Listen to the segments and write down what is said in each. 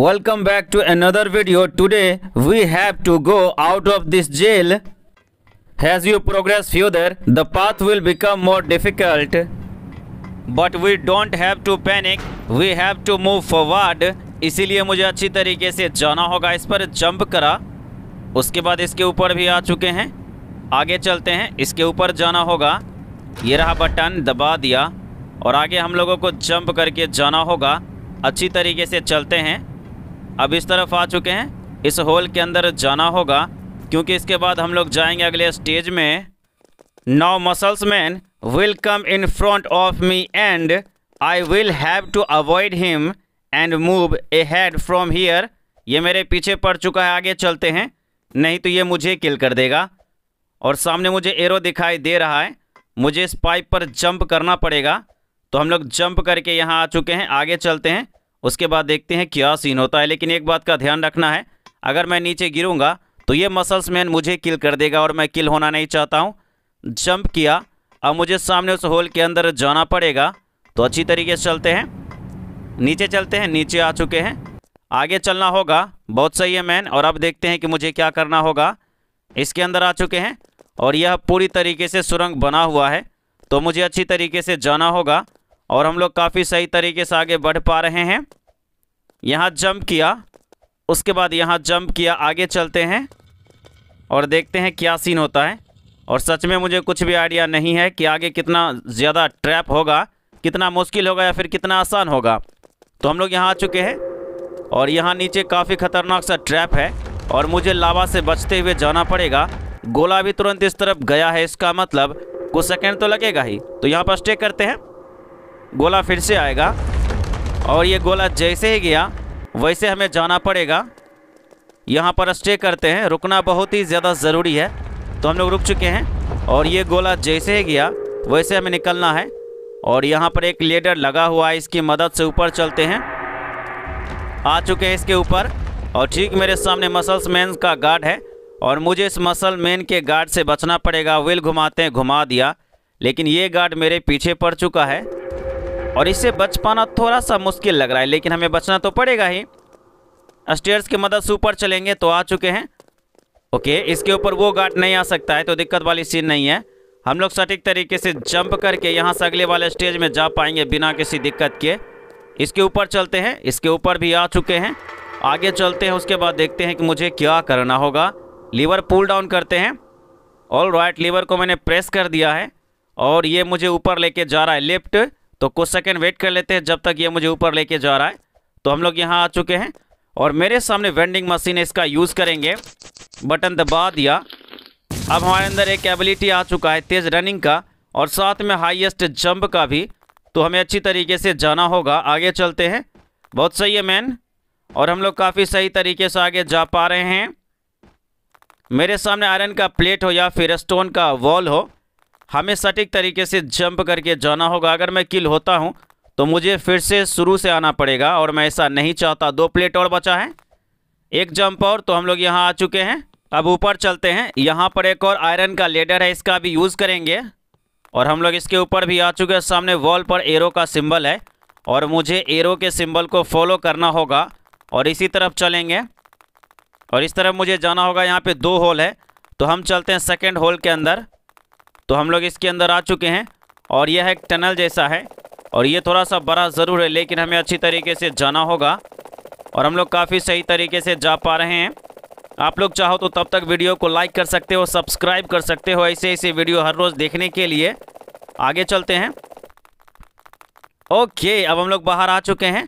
Welcome back to another video. Today we have to go out of this jail. As you progress further, the path will become more difficult. But we don't have to panic. We have to move forward. इसीलिए मुझे अच्छी तरीके से जाना होगा इस पर jump करा उसके बाद इसके ऊपर भी आ चुके हैं आगे चलते हैं इसके ऊपर जाना होगा ये रहा बटन दबा दिया और आगे हम लोगों को जंप करके जाना होगा अच्छी तरीके से चलते हैं अब इस तरफ आ चुके हैं इस हॉल के अंदर जाना होगा क्योंकि इसके बाद हम लोग जाएंगे अगले स्टेज में now muscles man will come in front of me and I will have to avoid him and move ahead from here ये मेरे पीछे पड़ चुका है आगे चलते हैं नहीं तो ये मुझे किल कर देगा और सामने मुझे एरो दिखाई दे रहा है मुझे इस पाइप पर जंप करना पड़ेगा तो हम लोग जंप करके यहाँ आ चुके हैं आगे चलते हैं उसके बाद देखते हैं क्या सीन होता है लेकिन एक बात का ध्यान रखना है अगर मैं नीचे गिरूंगा तो ये मसल्स मैन मुझे किल कर देगा और मैं किल होना नहीं चाहता हूँ जंप किया अब मुझे सामने उस होल के अंदर जाना पड़ेगा तो अच्छी तरीके से चलते हैं नीचे चलते हैं नीचे आ चुके हैं आगे चलना होगा बहुत सही है मैन और अब देखते हैं कि मुझे क्या करना होगा इसके अंदर आ चुके हैं और यह पूरी तरीके से सुरंग बना हुआ है तो मुझे अच्छी तरीके से जाना होगा और हम लोग काफ़ी सही तरीके से आगे बढ़ पा रहे हैं यहाँ जंप किया उसके बाद यहाँ जंप किया आगे चलते हैं और देखते हैं क्या सीन होता है और सच में मुझे कुछ भी आइडिया नहीं है कि आगे कितना ज़्यादा ट्रैप होगा कितना मुश्किल होगा या फिर कितना आसान होगा तो हम लोग यहाँ आ चुके हैं और यहाँ नीचे काफ़ी ख़तरनाक सा ट्रैप है और मुझे लावा से बचते हुए जाना पड़ेगा गोला भी तुरंत इस तरफ गया है इसका मतलब कुछ सेकेंड तो लगेगा ही तो यहाँ पर स्टे करते हैं गोला फिर से आएगा और ये गोला जैसे ही गया वैसे हमें जाना पड़ेगा यहाँ पर स्टे करते हैं रुकना बहुत ही ज़्यादा ज़रूरी है तो हम लोग रुक चुके हैं और ये गोला जैसे ही गया वैसे हमें निकलना है और यहाँ पर एक लेडर लगा हुआ है इसकी मदद से ऊपर चलते हैं आ चुके हैं इसके ऊपर और ठीक मेरे सामने मसल्स मैन का गार्ड है और मुझे इस मसल मैन के गार्ड से बचना पड़ेगा व्हील घुमाते हैं घुमा दिया लेकिन ये गार्ड मेरे पीछे पड़ चुका है और इससे बच पाना थोड़ा सा मुश्किल लग रहा है लेकिन हमें बचना तो पड़ेगा ही स्टेयर्स की मदद से ऊपर चलेंगे तो आ चुके हैं ओके इसके ऊपर वो गार्ड नहीं आ सकता है तो दिक्कत वाली सीन नहीं है हम लोग सटीक तरीके से जंप करके यहाँ से अगले वाले स्टेज में जा पाएंगे बिना किसी दिक्कत के इसके ऊपर चलते हैं इसके ऊपर भी आ चुके हैं आगे चलते हैं उसके बाद देखते हैं कि मुझे क्या करना होगा लीवर पुल डाउन करते हैं ऑल राइट लीवर को मैंने प्रेस कर दिया है और ये मुझे ऊपर लेके जा रहा है लेफ्ट तो कुछ सेकेंड वेट कर लेते हैं जब तक ये मुझे ऊपर लेके जा रहा है तो हम लोग यहाँ आ चुके हैं और मेरे सामने वेंडिंग मशीन इसका यूज़ करेंगे बटन दबा दिया अब हमारे अंदर एक एबिलिटी आ चुका है तेज़ रनिंग का और साथ में हाईएस्ट जंप का भी तो हमें अच्छी तरीके से जाना होगा आगे चलते हैं बहुत सही है मैन और हम लोग काफ़ी सही तरीके से आगे जा पा रहे हैं मेरे सामने आयरन का प्लेट हो या फिर स्टोन का वॉल हो हमें सटीक तरीके से जंप करके जाना होगा अगर मैं किल होता हूँ तो मुझे फिर से शुरू से आना पड़ेगा और मैं ऐसा नहीं चाहता दो प्लेट और बचा है एक जंप और तो हम लोग यहाँ आ चुके हैं अब ऊपर चलते हैं यहाँ पर एक और आयरन का लेडर है इसका भी यूज़ करेंगे और हम लोग इसके ऊपर भी आ चुके हैं सामने वॉल पर एरो का सिंबल है और मुझे एरो के सिंबल को फॉलो करना होगा और इसी तरफ चलेंगे और इस तरफ मुझे जाना होगा यहाँ पे दो होल है तो हम चलते हैं सेकेंड होल के अंदर तो हम लोग इसके अंदर आ चुके हैं और यह एक टनल जैसा है और ये थोड़ा सा बड़ा ज़रूर है लेकिन हमें अच्छी तरीके से जाना होगा और हम लोग काफ़ी सही तरीके से जा पा रहे हैं आप लोग चाहो तो तब तक वीडियो को लाइक कर सकते हो सब्सक्राइब कर सकते हो ऐसे ऐसे वीडियो हर रोज़ देखने के लिए आगे चलते हैं ओके अब हम लोग बाहर आ चुके हैं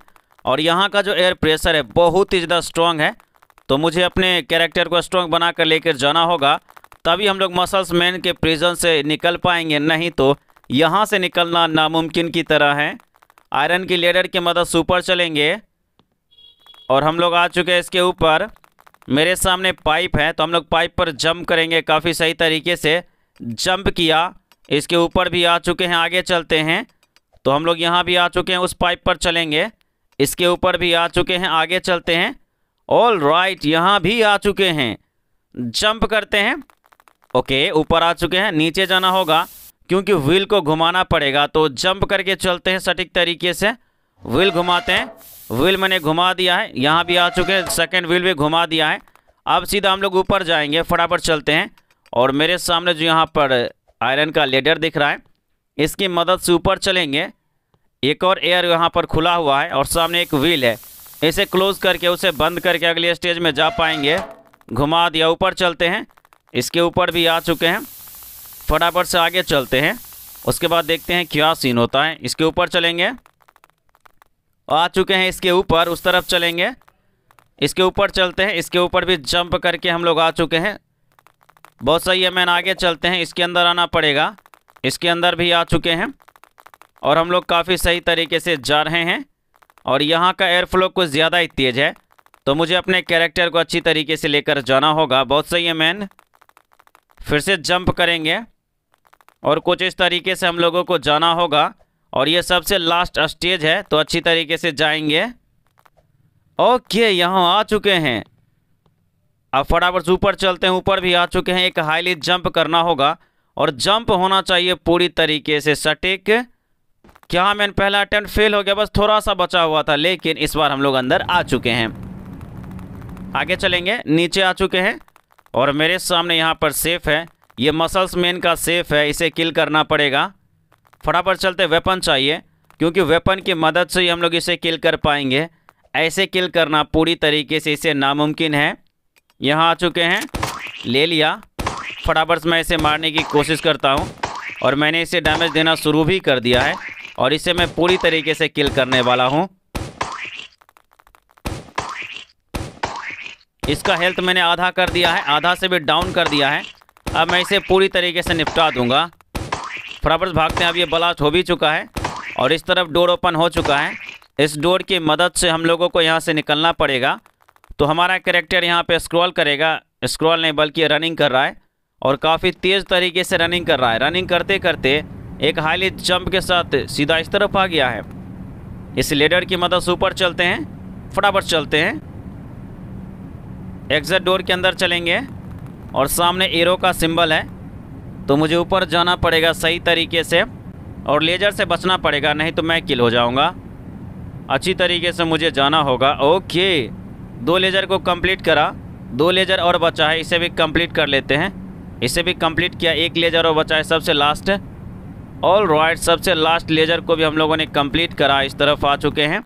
और यहाँ का जो एयर प्रेशर है बहुत ही ज़्यादा स्ट्रॉन्ग है तो मुझे अपने कैरेक्टर को स्ट्रॉन्ग बना कर लेकर जाना होगा तभी हम लोग मसल्स मैन के प्रिजन से निकल पाएंगे नहीं तो यहाँ से निकलना नामुमकिन की तरह है आयरन की लेडर की मदद से ऊपर चलेंगे और हम लोग आ चुके हैं इसके ऊपर मेरे सामने पाइप है तो हम लोग पाइप पर जंप करेंगे काफ़ी सही तरीके से जंप किया इसके ऊपर भी आ चुके हैं आगे चलते हैं तो हम लोग यहाँ भी आ चुके हैं उस पाइप पर चलेंगे इसके ऊपर भी आ चुके हैं आगे चलते हैं ऑल राइट यहाँ भी आ चुके हैं जंप करते हैं ओके ऊपर आ चुके हैं नीचे जाना होगा क्योंकि व्हील को घुमाना पड़ेगा तो जंप करके चलते हैं सटीक तरीके से व्हील घुमाते हैं व्हील मैंने घुमा दिया है यहाँ भी आ चुके हैं सेकेंड व्हील भी घुमा दिया है अब सीधा हम लोग ऊपर जाएंगे फटाफट चलते हैं और मेरे सामने जो यहाँ पर आयरन का लेडर दिख रहा है इसकी मदद से ऊपर चलेंगे एक और एयर यहाँ पर खुला हुआ है और सामने एक व्हील है इसे क्लोज़ करके उसे बंद करके अगले स्टेज में जा पाएंगे घुमा दिया ऊपर चलते हैं इसके ऊपर भी आ चुके हैं फटाफट से आगे चलते हैं उसके बाद देखते हैं क्या सीन होता है इसके ऊपर चलेंगे आ चुके हैं इसके ऊपर उस तरफ चलेंगे इसके ऊपर चलते हैं इसके ऊपर भी जंप करके हम लोग आ चुके हैं बहुत सही है मैन आगे चलते हैं इसके अंदर आना पड़ेगा इसके अंदर भी आ चुके हैं और हम लोग काफ़ी सही तरीके से जा रहे हैं और यहाँ का एयर फ्लो कुछ ज़्यादा ही तेज़ है तो मुझे अपने कैरेक्टर को अच्छी तरीके से लेकर जाना होगा बहुत सही है मैन फिर से जंप करेंगे और कुछ इस तरीके से हम लोगों को जाना होगा और ये सबसे लास्ट स्टेज है तो अच्छी तरीके से जाएंगे ओके यहाँ आ चुके हैं अब फटाफट से ऊपर चलते हैं ऊपर भी आ चुके हैं एक हाईली जंप करना होगा और जंप होना चाहिए पूरी तरीके से सटीक क्या मैंने पहला अटैम्प्ट फेल हो गया बस थोड़ा सा बचा हुआ था लेकिन इस बार हम लोग अंदर आ चुके हैं आगे चलेंगे नीचे आ चुके हैं और मेरे सामने यहाँ पर सेफ है ये मसल्स मैन का सेफ है इसे किल करना पड़ेगा फटाफट चलते वेपन चाहिए क्योंकि वेपन की मदद से ही हम लोग इसे किल कर पाएंगे ऐसे किल करना पूरी तरीके से इसे नामुमकिन है यहाँ आ चुके हैं ले लिया फटाफट मैं इसे मारने की कोशिश करता हूँ और मैंने इसे डैमेज देना शुरू भी कर दिया है और इसे मैं पूरी तरीके से किल करने वाला हूँ इसका हेल्थ मैंने आधा कर दिया है आधा से भी डाउन कर दिया है अब मैं इसे पूरी तरीके से निपटा दूंगा फटाफट भागते हैं अब ये ब्लास्ट हो भी चुका है और इस तरफ डोर ओपन हो चुका है इस डोर की मदद से हम लोगों को यहाँ से निकलना पड़ेगा तो हमारा करेक्टर यहाँ पर स्क्रॉल करेगा स्क्रॉल नहीं बल्कि रनिंग कर रहा है और काफ़ी तेज़ तरीके से रनिंग कर रहा है रनिंग करते करते एक हाईली जंप के साथ सीधा इस तरफ आ गया है इस लेडर की मदद से ऊपर चलते हैं फटाफट चलते हैं एग्ज़िट डोर के अंदर चलेंगे और सामने एरो का सिंबल है तो मुझे ऊपर जाना पड़ेगा सही तरीके से और लेजर से बचना पड़ेगा नहीं तो मैं किल हो जाऊंगा अच्छी तरीके से मुझे जाना होगा ओके दो लेजर को कंप्लीट करा दो लेजर और बचा है इसे भी कंप्लीट कर लेते हैं इसे भी कंप्लीट किया एक लेजर और बचा है सबसे लास्ट ऑल राइट सबसे लास्ट लेजर को भी हम लोगों ने कम्प्लीट करा इस तरफ आ चुके हैं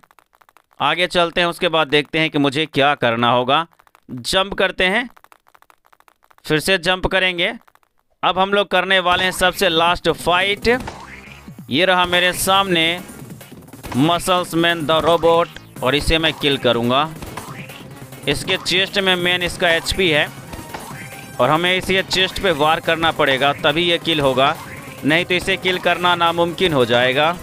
आगे चलते हैं उसके बाद देखते हैं कि मुझे क्या करना होगा जंप करते हैं फिर से जंप करेंगे अब हम लोग करने वाले हैं सबसे लास्ट फाइट ये रहा मेरे सामने मसल्स मैन द रोबोट और इसे मैं किल करूंगा इसके चेस्ट में मेन इसका एचपी है और हमें इसे चेस्ट पे वार करना पड़ेगा तभी ये किल होगा नहीं तो इसे किल करना नामुमकिन हो जाएगा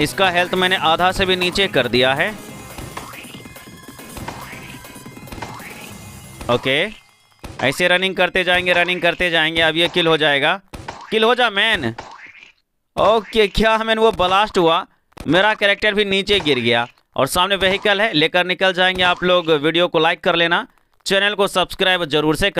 इसका हेल्थ मैंने आधा से भी नीचे कर दिया है ओके ऐसे रनिंग करते जाएंगे रनिंग करते जाएंगे अब ये किल हो जाएगा किल हो जा मैन ओके क्या मैन वो ब्लास्ट हुआ मेरा कैरेक्टर भी नीचे गिर गया और सामने वहीकल है लेकर निकल जाएंगे आप लोग वीडियो को लाइक कर लेना चैनल को सब्सक्राइब जरूर से कर